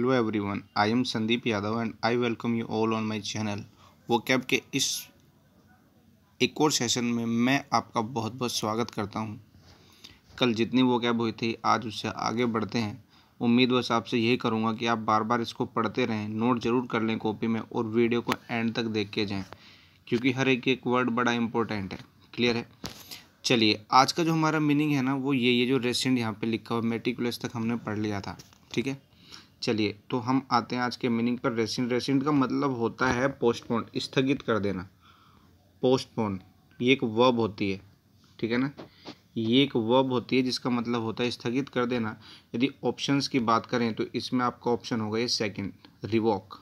hello everyone I am Sandeep Yadav and I welcome you all on my channel वो cab के इस एक और सेशन में मैं आपका बहुत बहुत स्वागत करता हूँ कल जितनी वो कैब हुई थी आज उससे आगे बढ़ते हैं उम्मीद बस आपसे यही करूँगा कि आप बार बार इसको पढ़ते रहें नोट ज़रूर कर लें कॉपी में और वीडियो को एंड तक देख के जाएँ क्योंकि हर एक एक वर्ड बड़ा इंपॉर्टेंट है क्लियर है चलिए आज का जो हमारा मीनिंग है ना वो ये ये जो रेसेंट यहाँ पे लिखा हुआ मेटिकुलस तक हमने पढ़ लिया था ठीक है चलिए तो हम आते हैं आज के मीनिंग पर रेसेंट रेसेंट का मतलब होता है पोस्टपोन स्थगित कर देना पोस्टपोन ये एक वर्ब होती है ठीक है ना ये एक वर्ब होती है जिसका मतलब होता है स्थगित कर देना यदि ऑप्शंस की बात करें तो इसमें आपका ऑप्शन होगा ये सेकंड रिवॉक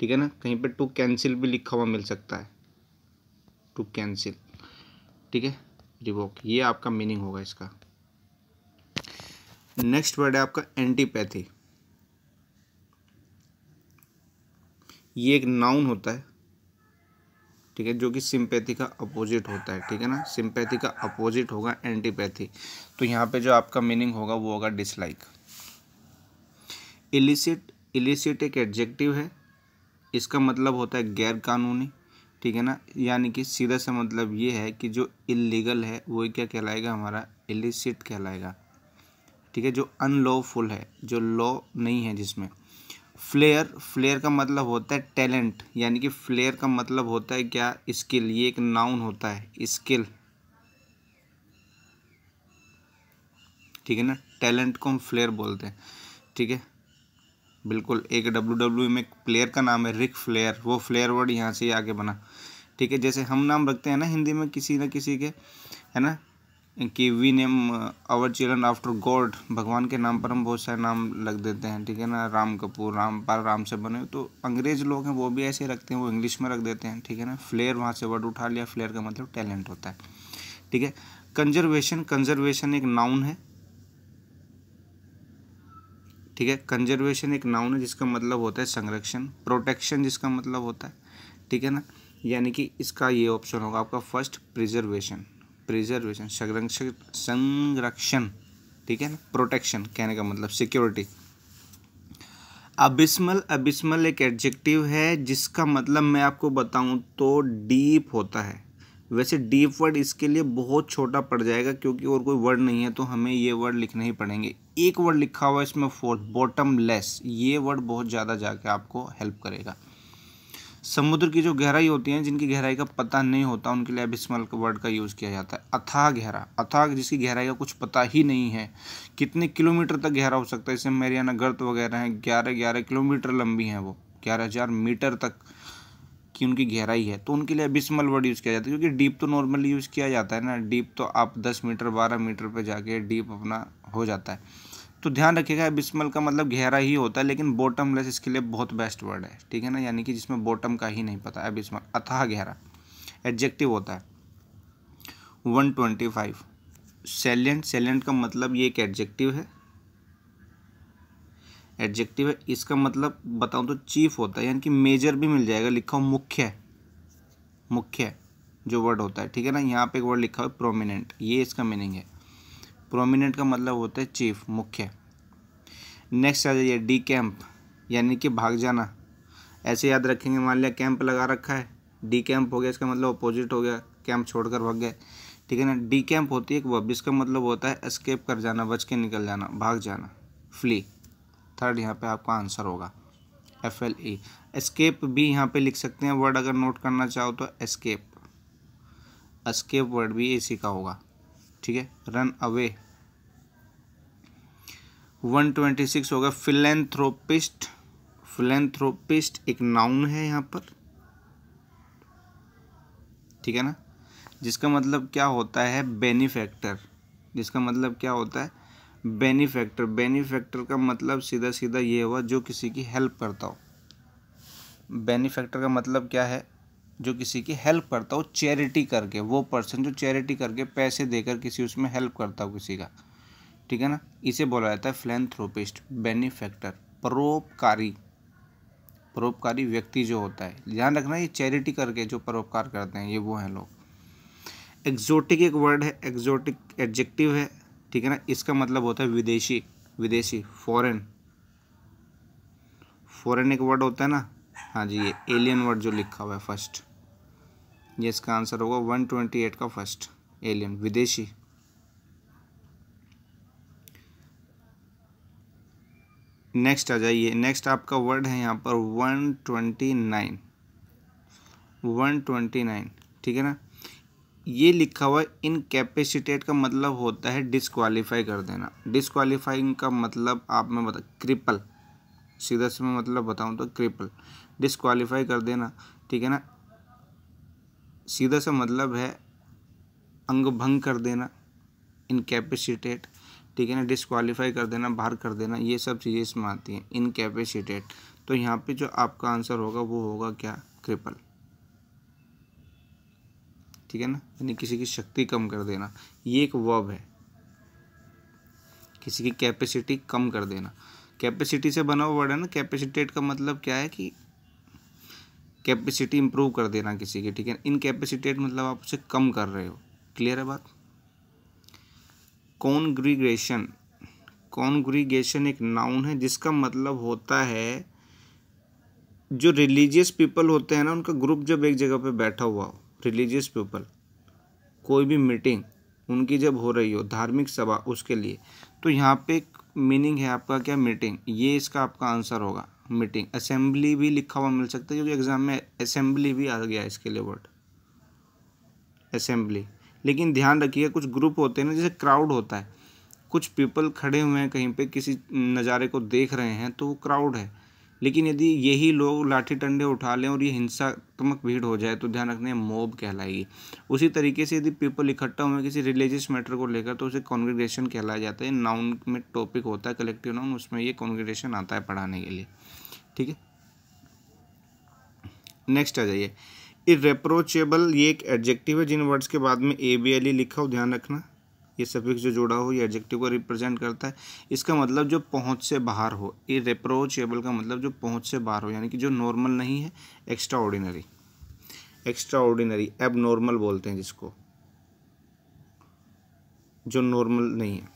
ठीक है ना कहीं पर टू कैंसिल भी लिखा हुआ मिल सकता है टू कैंसिल ठीक है रिवॉक ये आपका मीनिंग होगा इसका नेक्स्ट वर्ड है आपका एंटीपैथी ये एक नाउन होता है ठीक है जो कि सिंपैथी का अपोजिट होता है ठीक है ना सिंपैथी का अपोजिट होगा एंटीपैथी तो यहाँ पे जो आपका मीनिंग होगा वो होगा डिसलाइक इलिसिट इलिसिट एक एडजेक्टिव है इसका मतलब होता है गैर कानूनी ठीक है ना यानी कि सीधा सा मतलब ये है कि जो इलीगल है वो क्या कहलाएगा हमारा इलिसिट कहलाएगा ठीक है जो अनलॉफुल है जो लॉ नहीं है जिसमें फ्लेयर फ्लेयर का मतलब होता है टैलेंट यानी कि फ्लेयर का मतलब होता है क्या स्किल ये एक नाउन होता है स्किल ठीक है ना टैलेंट को हम फ्लेयर बोलते हैं ठीक है बिल्कुल एक डब्ल्यू डब्ल्यू e में एक प्लेयर का नाम है रिक फ्लेयर वो फ्लेयर वर्ड यहाँ से ही बना ठीक है जैसे हम नाम रखते हैं ना हिंदी में किसी ना किसी के है ना कि we name our children after God भगवान के नाम पर हम बहुत सारे नाम लग देते हैं ठीक है ना राम कपूर राम पाल राम से बने तो अंग्रेज लोग हैं वो भी ऐसे रखते हैं वो इंग्लिश में रख देते हैं ठीक है ना फ्लेयर वहाँ से वर्ड उठा लिया फ्लेयर का मतलब टैलेंट होता है ठीक है कंजर्वेशन कंजर्वेशन एक नाउन है ठीक है कंजर्वेशन एक नाउन है जिसका मतलब होता है संरक्षण प्रोटेक्शन जिसका मतलब होता है ठीक है ना यानी कि इसका ये ऑप्शन होगा आपका फर्स्ट प्रिजर्वेशन प्रिजर्वेशन संरक्षण ठीक है ना प्रोटेक्शन कहने का मतलब सिक्योरिटी अबिस्मल अबिस्मल एक एडजेक्टिव है जिसका मतलब मैं आपको बताऊं तो डीप होता है वैसे डीप वर्ड इसके लिए बहुत छोटा पड़ जाएगा क्योंकि और कोई वर्ड नहीं है तो हमें ये वर्ड लिखने ही पड़ेंगे एक वर्ड लिखा हुआ है इसमें फोर्थ बॉटम लेस ये वर्ड बहुत ज़्यादा जाके आपको हेल्प करेगा समुद्र की जो गहराई होती है जिनकी गहराई का पता नहीं होता उनके लिए अबिस्मल वर्ड का यूज़ किया जाता है अथाह गहरा अथाह जिसकी गहराई का कुछ पता ही नहीं है कितने किलोमीटर तक गहरा हो सकता है जैसे मेरियाना गर्त वगैरह हैं ग्यारह ग्यारह किलोमीटर लंबी हैं वो ग्यारह हज़ार मीटर तक की उनकी गहराई है तो उनके लिए अबिस्मल वर्ड यूज़ किया जाता है क्योंकि डीप तो नॉर्मली यूज़ किया जाता है ना डीप तो आप दस मीटर बारह मीटर पर जाके डीप अपना हो जाता है तो ध्यान रखिएगा एबिस्मल का मतलब गहरा ही होता है लेकिन बॉटमलेस इसके लिए बहुत बेस्ट वर्ड है ठीक है ना यानी कि जिसमें बॉटम का ही नहीं पता एबिस्मल अथाह गहरा एडजेक्टिव होता है one twenty five salient salient का मतलब ये एक एडजेक्टिव है एडजेक्टिव है इसका मतलब बताऊँ तो चीफ होता है यानी कि मेजर भी मिल जाएगा लिखा हो मुख्य मुख्य जो वर्ड होता है ठीक है ना यहाँ पे एक वर्ड लिखा हुआ है प्रोमिनेंट ये इसका मीनिंग है प्रोमिनेंट का मतलब होता है चीफ मुख्य नेक्स्ट आ जाइए डी कैंप यानी कि भाग जाना ऐसे याद रखेंगे मान लिया कैंप लगा रखा है डी कैंप हो गया इसका मतलब अपोजिट हो गया कैंप छोड़कर भाग गए ठीक है ना डी कैंप होती है एक वर्ब इसका मतलब होता है एस्केप कर जाना बच के निकल जाना भाग जाना फ्ली थर्ड यहाँ पे आपका आंसर होगा एफ एल ई एस्केप भी यहाँ पे लिख सकते हैं वर्ड अगर नोट करना चाहो तो एस्केप एस्केप वर्ड भी इसी का होगा ठीक है run away one twenty six होगा फिलेंथ्रोपिस्ट फिलेंथ्रोपिस्ट एक नाउन है यहाँ पर ठीक है ना जिसका मतलब क्या होता है बेनिफैक्टर जिसका मतलब क्या होता है बेनिफैक्टर बेनिफैक्टर का मतलब सीधा सीधा ये हुआ जो किसी की हेल्प करता हो बेनिफैक्टर का मतलब क्या है जो किसी की हेल्प करता हो चैरिटी करके वो पर्सन जो चैरिटी करके पैसे देकर किसी उसमें हेल्प करता हो किसी का ठीक है ना इसे बोला जाता है फ्लैंथ्रोपिस्ट बेनिफैक्टर परोपकारी परोपकारी व्यक्ति जो होता है ध्यान रखना ये चैरिटी करके जो परोपकार करते हैं ये वो हैं लोग एक्जोटिक एक वर्ड है एक्जोटिक एडजेक्टिव है ठीक है ना इसका मतलब होता है विदेशी विदेशी फॉरेन फॉरेन एक वर्ड होता है ना हाँ जी ये एलियन वर्ड जो लिखा हुआ है फर्स्ट ये इसका आंसर होगा वन ट्वेंटी एट का फर्स्ट एलियन विदेशी नेक्स्ट आ जाइए नेक्स्ट आपका वर्ड है यहाँ पर one twenty nine one twenty nine ठीक है ना ये लिखा हुआ इनकेपेसिटेट का मतलब होता है डिसक्वालीफाई कर देना डिसक्वालीफाइंग का मतलब आप में बता क्रिपल सीधा से मैं मतलब बताऊँ तो क्रिपल डिसक्वालीफाई कर देना ठीक है ना सीधा सा मतलब है अंग भंग कर देना इनकेपेसिटेट ठीक है ना डिसक्वालीफाई कर देना बाहर कर देना ये सब चीज़ें इसमें आती हैं इनकेपेसिटेट तो यहाँ पे जो आपका आंसर होगा वो होगा क्या क्रिपल ठीक है ना यानी किसी की शक्ति कम कर देना ये एक वर्ब है किसी की कैपेसिटी कम कर देना कैपेसिटी से बना हुआ वर्ड है ना कैपेसिटेट का मतलब क्या है कि कैपेसिटी इंप्रूव कर देना किसी की ठीक है इनकेपेसिटेट मतलब आप उसे कम कर रहे हो क्लियर है बात कॉन्ग्रीग्रेशन कॉन्ग्रीगेशन एक नाउन है जिसका मतलब होता है जो रिलीजियस पीपल होते हैं ना उनका ग्रुप जब एक जगह पे बैठा हुआ हो रिलीजियस पीपल कोई भी मीटिंग उनकी जब हो रही हो धार्मिक सभा उसके लिए तो यहाँ पे मीनिंग है आपका क्या मीटिंग ये इसका आपका आंसर होगा मीटिंग असेंबली भी लिखा हुआ मिल सकता है क्योंकि एग्ज़ाम में असेंबली भी आ गया इसके लिए वर्ड असेंबली लेकिन ध्यान रखिएगा कुछ ग्रुप होते हैं ना जैसे क्राउड होता है कुछ पीपल खड़े हुए हैं कहीं पे किसी नज़ारे को देख रहे हैं तो वो क्राउड है लेकिन यदि यही लोग लाठी टंडे उठा लें और ये हिंसात्मक भीड़ हो जाए तो ध्यान रखना मोब कहलाएगी उसी तरीके से यदि पीपल इकट्ठा हुए किसी रिलीजियस मैटर को लेकर तो उसे कॉन्ग्रीगेशन कहलाया जाता है नाउन में टॉपिक होता है कलेक्टिव नाउन उसमें ये कॉन्ग्रीगेशन आता है पढ़ाने के लिए ठीक है नेक्स्ट आ जाइए इरेप्रोचेबल ये एक एडजेक्टिव है जिन वर्ड्स के बाद में ए बी एल ई लिखा हो ध्यान रखना ये सफिक्स जो जुड़ा हो ये एडजेक्टिव को रिप्रेजेंट करता है इसका मतलब जो पहुंच से बाहर हो ये का मतलब जो पहुंच से बाहर हो यानी कि जो नॉर्मल नहीं है extraordinary extraordinary abnormal बोलते हैं जिसको जो नॉर्मल नहीं है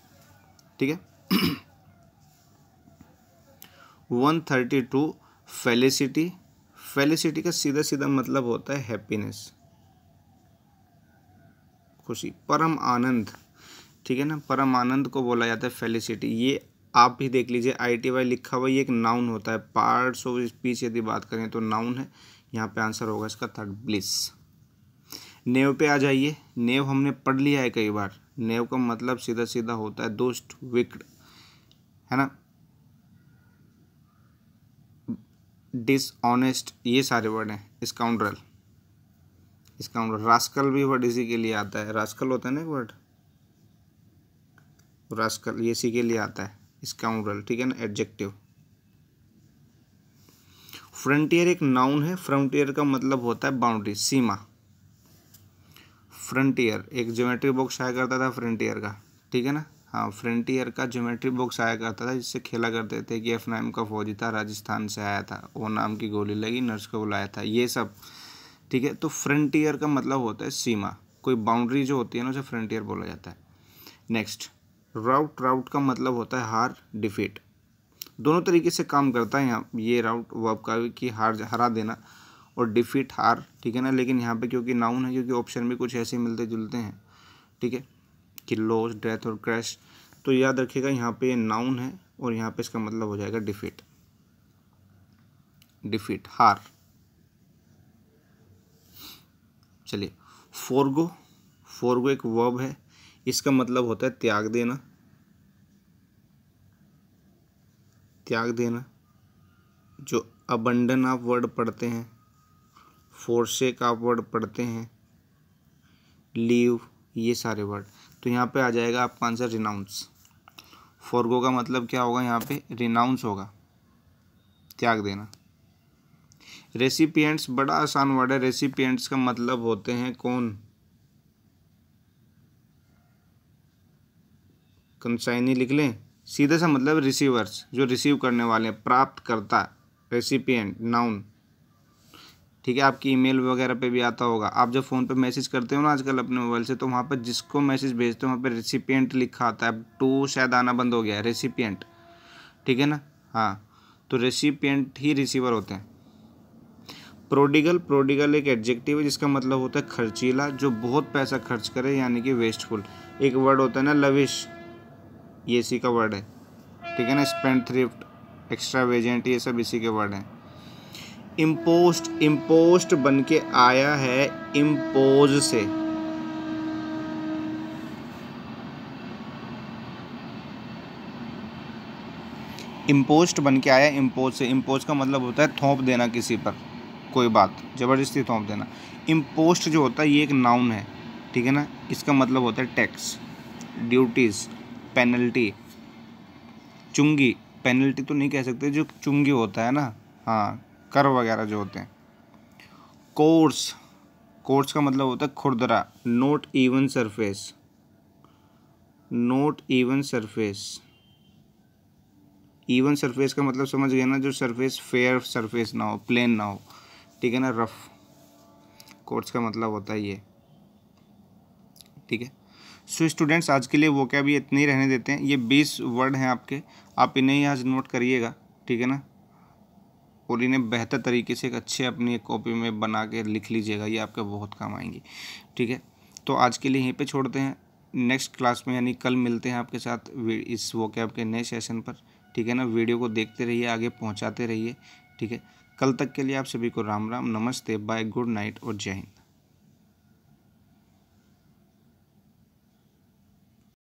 ठीक है one thirty two felicity felicity का सीधा सीधा मतलब होता है हैप्पीनेस खुशी परम आनंद ठीक है ना परम आनंद को बोला जाता है फेलिसिटी ये आप भी देख लीजिए आई टी वाई लिखा हुआ ये एक नाउन होता है पार्ट्स ऑफ स्पीच यदि बात करें तो नाउन है यहाँ पे आंसर होगा इसका थर्ड ब्लिस नेव पे आ जाइए नेव हमने पढ़ लिया है कई बार नेव का मतलब सीधा सीधा होता है दुष्ट विकड है ना डिसऑनेस्ट ये सारे वर्ड हैं स्काउंड्रल स्काउंड्रल रास्कल भी वर्ड इसी के लिए आता है रास्कल होता है ना एक वर्ड रास्कल ये सी के लिए आता है स्काउंडल ठीक है ना एडजेक्टिव फ्रंटियर एक नाउन है फ्रंटियर का मतलब होता है बाउंड्री सीमा फ्रंटियर एक ज्योमेट्री बॉक्स आया करता था फ्रंटियर का ठीक है ना हाँ फ्रंटियर का ज्योमेट्री बॉक्स आया करता था जिससे खेला करते थे कि एफ नाम का फौजी था राजस्थान से आया था वो नाम की गोली लगी नर्स को बुलाया था ये सब ठीक है तो फ्रंटियर का मतलब होता है सीमा कोई बाउंड्री जो होती है ना उसे फ्रंटियर बोला जाता है नेक्स्ट राउट राउट का मतलब होता है हार डिफीट दोनों तरीके से काम करता है यहाँ ये राउट वर्ब का कि हार हरा देना और डिफीट हार ठीक है ना लेकिन यहाँ पे क्योंकि नाउन है क्योंकि ऑप्शन में कुछ ऐसे मिलते जुलते हैं ठीक है कि लॉस डेथ और क्रैश तो याद रखिएगा यहाँ पे नाउन है और यहाँ पे इसका मतलब हो जाएगा डिफीट डिफीट हार चलिए फोरगो फोरगो एक वर्ब है इसका मतलब होता है त्याग देना त्याग देना जो अबंडन आप वर्ड पढ़ते हैं का आप वर्ड पढ़ते हैं लीव ये सारे वर्ड तो यहाँ पे आ जाएगा आपका आंसर रिनाउंस फोरगो का मतलब क्या होगा यहाँ पे रिनाउंस होगा त्याग देना रेसिपियंट्स बड़ा आसान वर्ड है रेसिपियंट्स का मतलब होते हैं कौन कंसाइनी लिख लें सीधे सा मतलब रिसीवर्स जो रिसीव करने वाले हैं प्राप्त करता रेसिपियंट नाउन ठीक है आपकी ईमेल वगैरह पे भी आता होगा आप जब फ़ोन पे मैसेज करते हो ना आजकल अपने मोबाइल से तो वहाँ पर जिसको मैसेज भेजते हो वहाँ पर रेसिपियंट लिखा आता है अब टू शायद आना बंद हो गया है रेसिपियंट ठीक है ना हाँ तो रेसिपियंट ही रिसीवर होते हैं प्रोडिगल प्रोडिगल एक एडजेक्टिव है जिसका मतलब होता है खर्चीला जो बहुत पैसा खर्च करे यानी कि वेस्टफुल एक वर्ड होता है ना लविश ये इसी का वर्ड है ठीक है ना स्पेंड थ्रिफ्ट एक्स्ट्रा वेजेंट ये सब इसी के वर्ड हैं इम्पोस्ट इम्पोस्ट बन के आया है इम्पोज से इम्पोस्ट बन के आया इम्पोज से इम्पोज का मतलब होता है थोप देना किसी पर कोई बात ज़बरदस्ती थोप देना इम्पोस्ट जो होता है ये एक नाउन है ठीक है ना इसका मतलब होता है टैक्स ड्यूटीज़ पेनल्टी चुंगी पेनल्टी तो नहीं कह सकते जो चुंगी होता है ना हाँ कर वगैरह जो होते हैं कोर्स कोर्स का मतलब होता है खुरदरा not even surface not even surface even surface का मतलब समझ गए ना जो सरफेस फेयर सरफेस ना हो प्लेन ना हो ठीक है ना रफ कोर्स का मतलब होता है ये ठीक है सो स्टूडेंट्स आज के लिए वो क्या भी इतने ही रहने देते हैं ये बीस वर्ड हैं आपके आप इन्हें ही आज नोट करिएगा ठीक है ना और इन्हें बेहतर तरीके से एक अच्छे अपनी एक कॉपी में बना के लिख लीजिएगा ये आपके बहुत काम आएंगी ठीक है तो आज के लिए यहीं पे छोड़ते हैं नेक्स्ट क्लास में यानी कल मिलते हैं आपके साथ इस वो कैब के नए सेशन पर ठीक है ना वीडियो को देखते रहिए आगे पहुँचाते रहिए ठीक है कल तक के लिए आप सभी को राम राम नमस्ते बाय गुड नाइट और जय हिंद